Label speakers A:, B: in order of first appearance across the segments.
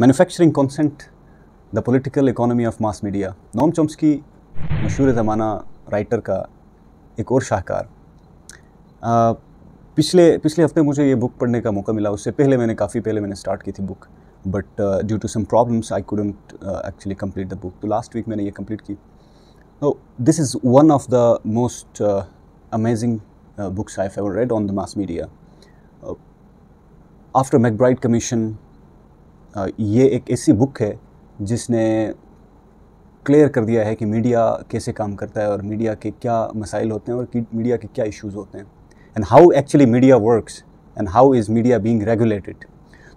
A: Manufacturing consent the political economy of mass media Noam Chomsky मशहूर ज़माना writer का एक और शाहकार आ, पिछले पिछले हफ्ते मुझे ये बुक पढ़ने का मौका मिला उससे पहले मैंने काफ़ी पहले मैंने स्टार्ट की थी book but due to some problems I couldn't actually complete the book तो लास्ट वीक मैंने ये कम्प्लीट की तो this is one of the most amazing books I have read on the mass media after MacBride commission ये एक ऐसी book है जिसने क्लियर कर दिया है कि मीडिया कैसे काम करता है और मीडिया के क्या मसाइल होते हैं और मीडिया के क्या इश्यूज होते हैं and how actually media works and how is media being regulated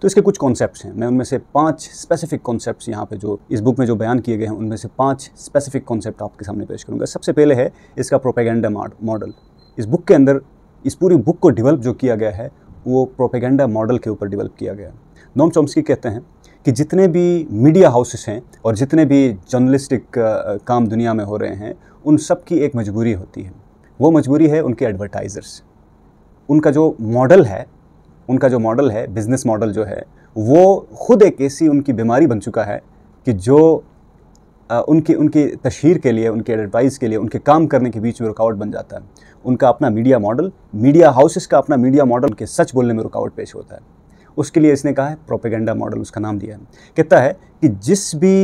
A: तो इसके कुछ कॉन्सेप्ट्स हैं मैं उनमें से पांच स्पेसिफिक कॉन्सेप्ट्स यहाँ पे जो इस बुक में जो बयान किए गए हैं उनमें से पांच स्पेसिफिक कॉन्सेप्ट आपके सामने पेश करूँगा सबसे पहले है इसका प्रोपेगेंडा मॉडल इस बुक के अंदर इस पूरी बुक को डेवलप जो किया गया है वो प्रोपेगेंडा मॉडल के ऊपर डेवलप किया गया नोम चोम्सकी कहते हैं कि जितने भी मीडिया हाउसेस हैं और जितने भी जर्नलिस्टिक काम दुनिया में हो रहे हैं उन सब की एक मजबूरी होती है वो मजबूरी है उनके एडवर्टाइज़र्स उनका जो मॉडल है उनका जो मॉडल है बिज़नेस मॉडल जो है वो खुद एक ऐसी उनकी बीमारी बन चुका है कि जो उनके उनके तशहर के लिए उनके एडवाइस के लिए उनके काम करने के बीच में रुकावट बन जाता है उनका अपना मीडिया मॉडल मीडिया हाउसेस का अपना मीडिया मॉडल के सच बोलने में रुकावट पेश होता है उसके लिए इसने कहा है प्रोपेगेंडा मॉडल उसका नाम दिया है कहता है कि जिस भी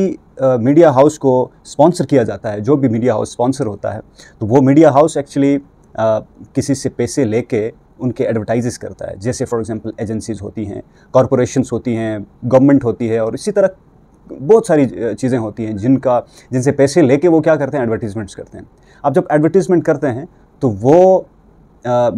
A: मीडिया हाउस को स्पॉन्सर किया जाता है जो भी मीडिया हाउस स्पॉन्सर होता है तो वो मीडिया हाउस एक्चुअली किसी से पैसे लेके उनके एडवर्टाइजेस करता है जैसे फॉर एग्जांपल एजेंसीज़ होती हैं कॉरपोरेशंस होती हैं गवर्नमेंट होती है और इसी तरह बहुत सारी चीज़ें होती हैं जिनका जिनसे पैसे लेके वो क्या करते हैं एडवर्टीज़मेंट्स करते हैं अब जब एडवर्टीज़मेंट करते हैं तो वो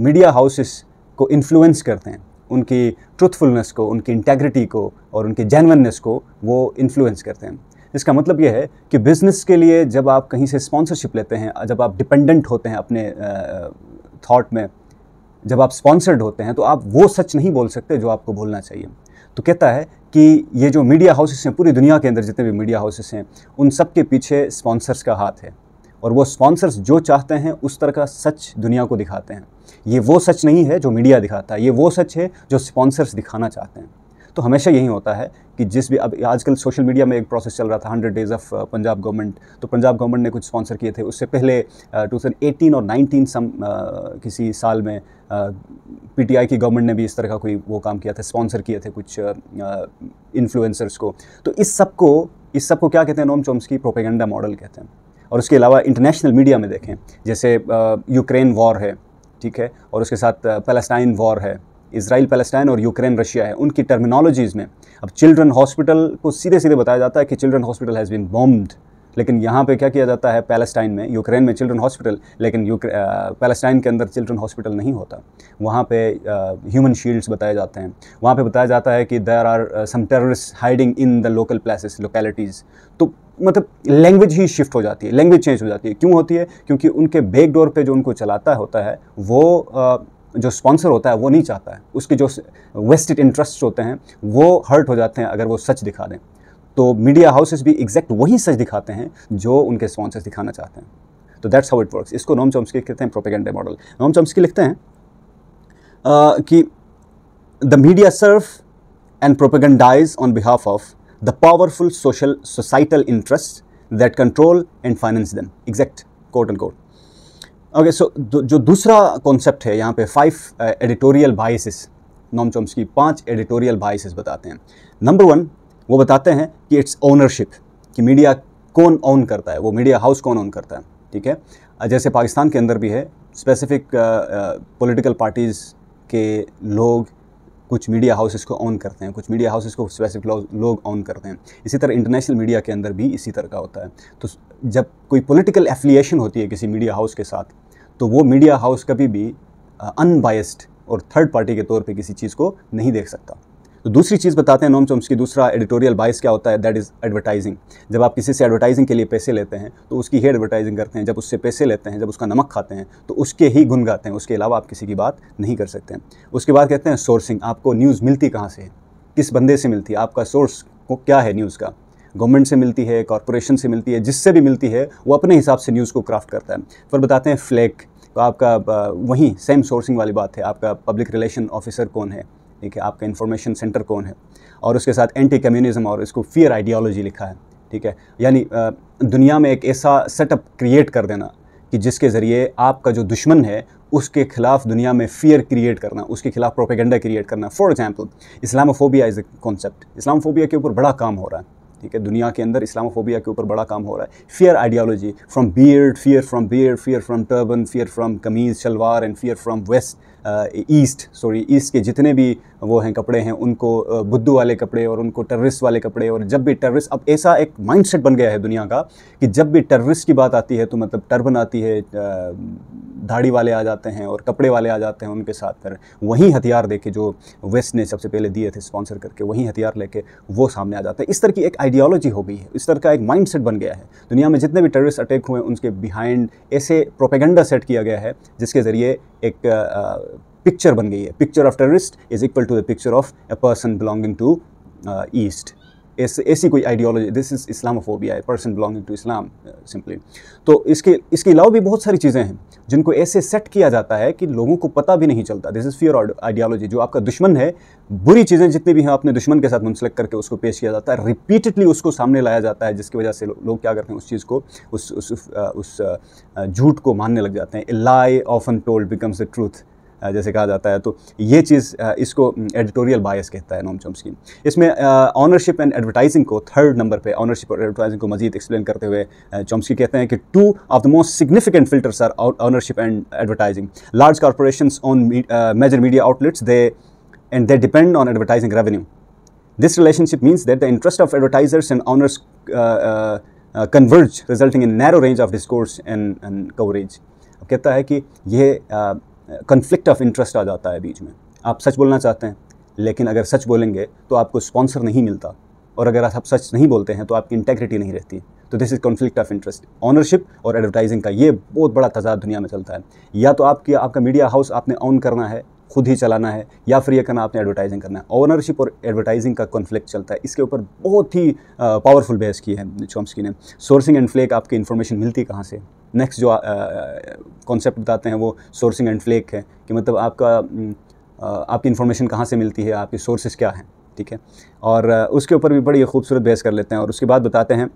A: मीडिया हाउसेस को इन्फ्लुएंस करते हैं उनकी ट्रूथफुलनेस को उनकी इंटेग्रिटी को और उनके जैनवननेस को वो इन्फ्लुएंस करते हैं इसका मतलब यह है कि बिज़नेस के लिए जब आप कहीं से स्पॉन्सरशिप लेते हैं जब आप डिपेंडेंट होते हैं अपने थाट में जब आप स्पॉन्सर्ड होते हैं तो आप वो सच नहीं बोल सकते जो आपको बोलना चाहिए तो कहता है कि ये जो मीडिया हाउसेस हैं पूरी दुनिया के अंदर जितने भी मीडिया हाउसेस हैं उन सब के पीछे स्पॉन्सर्स का हाथ है और वो स्पॉन्सर्स जो चाहते हैं उस तरह का सच दुनिया को दिखाते हैं ये वो सच नहीं है जो मीडिया दिखाता है ये वो सच है जो स्पॉन्सर्स दिखाना चाहते हैं तो हमेशा यही होता है कि जिस भी अब आजकल सोशल मीडिया में एक प्रोसेस चल रहा था hundred days of Punjab government तो पंजाब गवर्नमेंट ने कुछ स्पॉन्सर किए थे उससे पहले टू uh, और नाइनटीन सम uh, किसी साल में पीटीआई uh, की गवर्नमेंट ने भी इस तरह का कोई वो काम किया था स्पॉन्सर किए थे कुछ इन्फ्लुएंसर्स को तो इस सब को इस सब को क्या कहते हैं नोम चोम्स की प्रोपेगेंडा मॉडल कहते हैं और उसके अलावा इंटरनेशनल मीडिया में देखें जैसे यूक्रेन वॉर है ठीक है और उसके साथ पैलेस्टाइन वॉर है इसराइल पैलेस्टाइन और यूक्रेन रशिया है उनकी टर्मिनोलॉजीज़ में अब चिल्ड्रन हॉस्पिटल को सीधे सीधे बताया जाता है कि children hospital has been bombed लेकिन यहाँ पे क्या किया जाता है पैलेस्टाइन में यूक्रेन में चिल्ड्रन हॉस्पिटल लेकिन पैलेस्टाइन के अंदर चिल्ड्रन हॉस्पिटल नहीं होता वहाँ पे ह्यूमन शील्ड्स बताए जाते हैं वहाँ पे बताया जाता है कि there are some terrorist hiding in the local places localities तो मतलब लैंग्वेज ही शिफ्ट हो जाती है लैंग्वेज चेंज हो जाती है क्यों होती है क्योंकि उनके बैकडोर पर जो उनको चलाता होता है वो uh, जो स्पॉन्सर होता है वो नहीं चाहता है उसके जो वेस्टेड इंटरेस्ट होते हैं वो हर्ट हो जाते हैं अगर वो सच दिखा दें तो मीडिया हाउसेस भी एग्जैक्ट वही सच दिखाते हैं जो उनके स्पॉन्सर्स दिखाना चाहते हैं तो दैट्स हाउ इट वर्क्स इसको नोम चॉम्स्की कहते हैं प्रोपेगेंडा मॉडल नोम चॉम्स्की लिखते हैं कि the media serve and propagandize on behalf of the powerful social societal interest that control and finance them exact quote and quote okay so जो दूसरा concept है यहाँ पे फाइव एडिटोरियल बाइसिस नॉम की पाँच एडिटोरियल बाइसिस बताते हैं नंबर वन वो बताते हैं कि इट्स ओनरशिप कि मीडिया कौन ऑन करता है वो मीडिया हाउस कौन ऑन करता है ठीक है uh, जैसे पाकिस्तान के अंदर भी है स्पेसिफिक पॉलिटिकल पार्टीज़ के लोग कुछ मीडिया हाउसेस को ऑन करते हैं कुछ मीडिया हाउसेस को स्पेसिफिक लोग ऑन करते हैं इसी तरह इंटरनेशनल मीडिया के अंदर भी इसी तरह का होता है तो जब कोई पोलिटिकल एफिलिएशन होती है किसी मीडिया हाउस के साथ तो वो मीडिया हाउस कभी भी अनबायस्ड और थर्ड पार्टी के तौर पर किसी चीज़ को नहीं देख सकता तो दूसरी चीज़ बताते हैं नोम चोम्सकी दूसरा एडिटोरियल बाइस क्या होता है दैट इज़ एडवर्टाइजिंग जब आप किसी से एडवर्टाइजिंग के लिए पैसे लेते हैं तो उसकी ही एडवर्टाइजिंग करते हैं जब उससे पैसे लेते हैं जब उसका नमक खाते हैं तो उसके ही गुन गाते हैं उसके अलावा आप किसी की बात नहीं कर सकते उसके बाद कहते हैं सोर्सिंग आपको न्यूज़ मिलती कहाँ से किस बंदे से मिलती है आपका सोर्स को क्या है न्यूज़ का गवर्नमेंट से मिलती है कॉरपोरेशन से मिलती है जिससे भी मिलती है वो अपने हिसाब से न्यूज़ को क्राफ्ट करता है फिर बताते हैं फ्लैग तो आपका वहीं सेम सोर्सिंग वाली बात है आपका पब्लिक रिलेशन ऑफिसर कौन है ठीक है आपका इन्फॉर्मेशन सेंटर कौन है और उसके साथ एंटी कम्यूनिज़म और इसको फियर आइडियोलॉजी लिखा है ठीक है यानी दुनिया में एक ऐसा सेटअप क्रिएट कर देना कि जिसके ज़रिए आपका जो दुश्मन है उसके खिलाफ दुनिया में फियर क्रिएट करना उसके खिलाफ प्रोपेगेंडा क्रिएट करना for example Islamophobia is a concept Islamophobia के ऊपर बड़ा काम हो रहा है ठीक है दुनिया के अंदर इस्लामोफोबिया के ऊपर बड़ा काम हो रहा है fear ideology from beard fear from beard fear from turban fear from kameez shalwar and fear from west east sorry east के जितने भी वो हैं कपड़े हैं उनको uh, बुद्धू वाले कपड़े और उनको टेररिस्ट वाले कपड़े और जब भी टेररिस्ट अब ऐसा एक माइंडसेट बन गया है दुनिया का कि जब भी टेररिस्ट की बात आती है तो मतलब टर्बन आती है uh, दाढ़ी वाले आ जाते हैं और कपड़े वाले आ जाते हैं उनके साथ फिर वही हथियार दे जो वेस्ट ने सबसे पहले दिए थे स्पॉन्सर करके वही हथियार लेके वो सामने आ जाते हैं इस तरह की एक आइडियोलॉजी हो गई है इस तरह का एक माइंडसेट बन गया है दुनिया में जितने भी टेररिस्ट अटैक हुए उनके बिहाइंड ऐसे प्रोपेगेंडा सेट किया गया है जिसके ज़रिए एक पिक्चर बन गई है picture of terrorist is equal to the picture of a person belonging to east ऐसी कोई ideology this is Islamophobia person belonging to Islam simply तो इसके इसके अलावा भी बहुत सारी चीज़ें हैं जिनको ऐसे सेट किया जाता है कि लोगों को पता भी नहीं चलता दिस इज़ फियर आइडियोलॉजी जो आपका दुश्मन है बुरी चीज़ें जितनी भी हैं अपने दुश्मन के साथ मुंसलिक करके उसको पेश किया जाता है रिपीटेडली उसको सामने लाया जाता है जिसकी वजह से लोग लो क्या करते हैं उस चीज़ को उस उस झूठ को मानने लग जाते हैं a lie an told becomes the truth जैसे कहा जाता है तो ये चीज़ इसको एडिटोरियल बायस कहता है नोम चॉम्स्की इसमें ऑनरशिप एंड एडवर्टाइजिंग को थर्ड नंबर पर ऑनरशिप और एडवर्टाइजिंग को मजीद एक्सप्लेन करते हुए चॉम्स्की कहते हैं कि two of the most significant filters are ownership and advertising large corporation own major media outlets they and they depend on advertising revenue this relationship means that the interest of advertisers and owners converge resulting in narrow range of discourse and and coverage अब कहता है कि यह conflict of interest आ जाता है बीच में आप सच बोलना चाहते हैं लेकिन अगर सच बोलेंगे तो आपको स्पॉन्सर नहीं मिलता और अगर आप सच नहीं बोलते हैं तो आपकी इंटेग्रिटी नहीं रहती तो this is conflict of interest ownership और एडवर्टाइजिंग का ये बहुत बड़ा तजाद दुनिया में चलता है या तो आपकी आपका मीडिया हाउस आपने ऑन करना है खुद ही चलाना है या फिर ये करना आपने एडवर्टाइजिंग करना है ओनरशिप और एडवर्टाइजिंग का कॉन्फ्लिक्ट चलता है इसके ऊपर बहुत ही पावरफुल बहस की है चॉम्सकी ने सोर्सिंग एंड फ्लेक आपकी इन्फॉर्मेशन मिलती कहाँ से नेक्स्ट जो कॉन्सेप्ट बताते हैं वो सोर्सिंग एंड फ्लेक है कि मतलब आपका आपकी इन्फॉर्मेशन कहाँ से मिलती है आपके सोर्सेज क्या हैं ठीक है और उसके ऊपर भी बड़ी खूबसूरत बहस कर लेते हैं और उसके बाद बताते हैं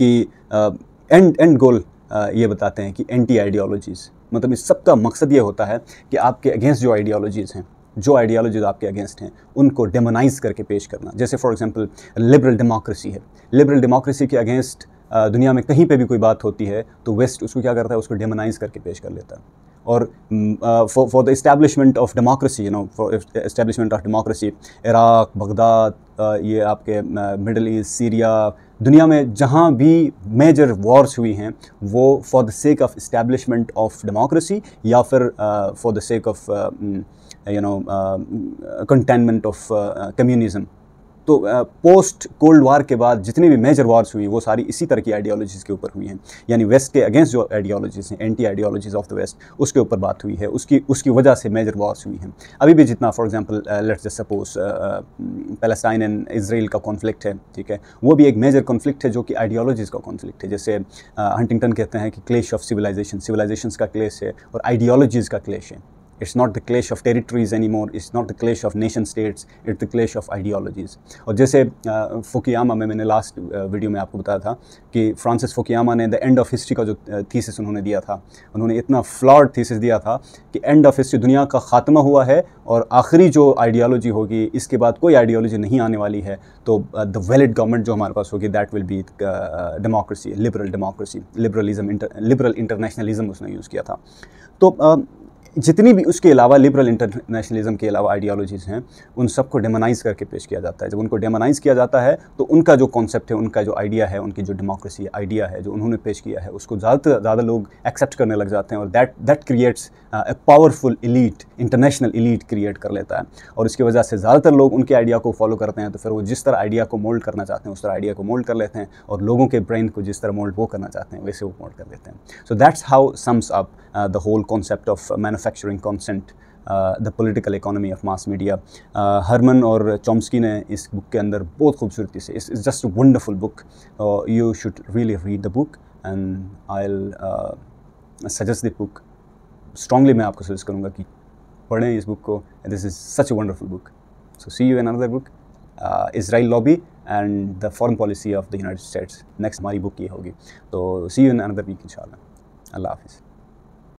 A: कि एंड एंड गोल ये बताते हैं कि एंटी आइडियोलॉजीज़ मतलब इस सब का मकसद ये होता है कि आपके अगेंस्ट जो आइडियोलॉजीज़ हैं जो आइडियोलॉजीज आपके अगेंस्ट हैं उनको डेमोनाइज करके पेश करना जैसे फॉर एग्जांपल लिबरल डेमोक्रेसी है लिबरल डेमोक्रेसी के अगेंस्ट दुनिया में कहीं पे भी कोई बात होती है तो वेस्ट उसको क्या करता है उसको डेमोनाइज करके पेश कर लेता है और for the establishment of democracy you know for establishment of democracy Iraq Baghdad ये आपके मिडल ईस्ट सीरिया दुनिया में जहाँ भी मेजर वॉर्स हुई हैं वो for the sake of establishment of democracy या फिर for the sake of you know containment of communism तो पोस्ट कोल्ड वार के बाद जितनी भी मेजर वार्स हुई वो सारी इसी तरह की आइडियोलॉजीज़ के ऊपर हुई हैं यानी वेस्ट के अगेंस्ट जो आइडियोलॉजीज़ हैं anti ideologies of the west उसके ऊपर बात हुई है उसकी उसकी वजह से मेजर वार्स हुई हैं अभी भी जितना for example let's just suppose Palestine and Israel का कॉन्फ्लिक्ट है ठीक है वो भी एक मेजर कॉन्फ्लिक्ट है जो कि आइडियोलॉजीज़ का कॉन्फ्लिक्ट है जैसे हंटिंगटन कहते हैं कि क्लेश ऑफ सिविलाइजेशन सिविलाइजेशन का क्लेश है और आइडियोलॉजीज़ का क्लेश है not the clash of territories any more It's not the clash of nation states It's the clash of ideologies. और जैसे फोकियामा में मैंने लास्ट वीडियो में आपको बताया था कि फ्रांसिस फोकियामा ने द एंड ऑफ हिस्ट्री का जो थीसिस उन्होंने दिया था उन्होंने इतना फ्लॉड थीसिस दिया था कि एंड ऑफ हिस्ट्री दुनिया का ख़ात्मा हुआ है और आखिरी जो आइडियालॉजी होगी इसके बाद कोई आइडियालॉजी नहीं आने वाली है तो द वैलिड गवर्नमेंट जो हमारे पास होगी that will be democracy liberal democracy liberalism liberal internationalism उसने यूज़ किया था तो जितनी भी उसके अलावा लिबरल इंटरनेशनलिज्म के अलावा आइडियोलॉजीज़ हैं उन सबको डेमोनाइज करके पेश किया जाता है जब उनको डेमोनाइज किया जाता है तो उनका जो कॉन्सेप्ट है उनका जो आइडिया है उनकी जो डेमोक्रेसी आइडिया है जो उन्होंने पेश किया है उसको ज़्यादा ज़्यादा लोग एक्सेप्ट करने लग जाते हैं और that that creates a powerful elite international elite create कर लेता है और इसकी वजह से ज़्यादातर लोग उनके आइडिया को फॉलो करते हैं तो फिर वो जिस तरह आइडिया को मोल्ड करना चाहते हैं उस तरह आइडिया को मोल्ड कर लेते हैं और लोगों के ब्रेन को जिस तरह मोल्ड वो करना चाहते हैं वैसे वो मोल्ड कर लेते हैं so that's how sums up the whole concept of manuf manufacturing consent the political economy of mass media Herman और चॉम्स्की ने इस बुक के अंदर बहुत खूबसूरती से इस just wonderful book you should really read the book and I suggest the book strongly मैं आपको सजेस्ट करूँगा कि पढ़ें इस बुक को this is such a wonderful book so see you in another book Israel lobby and the foreign policy of the United States next हमारी book ये होगी तो see you in another week इन अल्लाह हाफिज़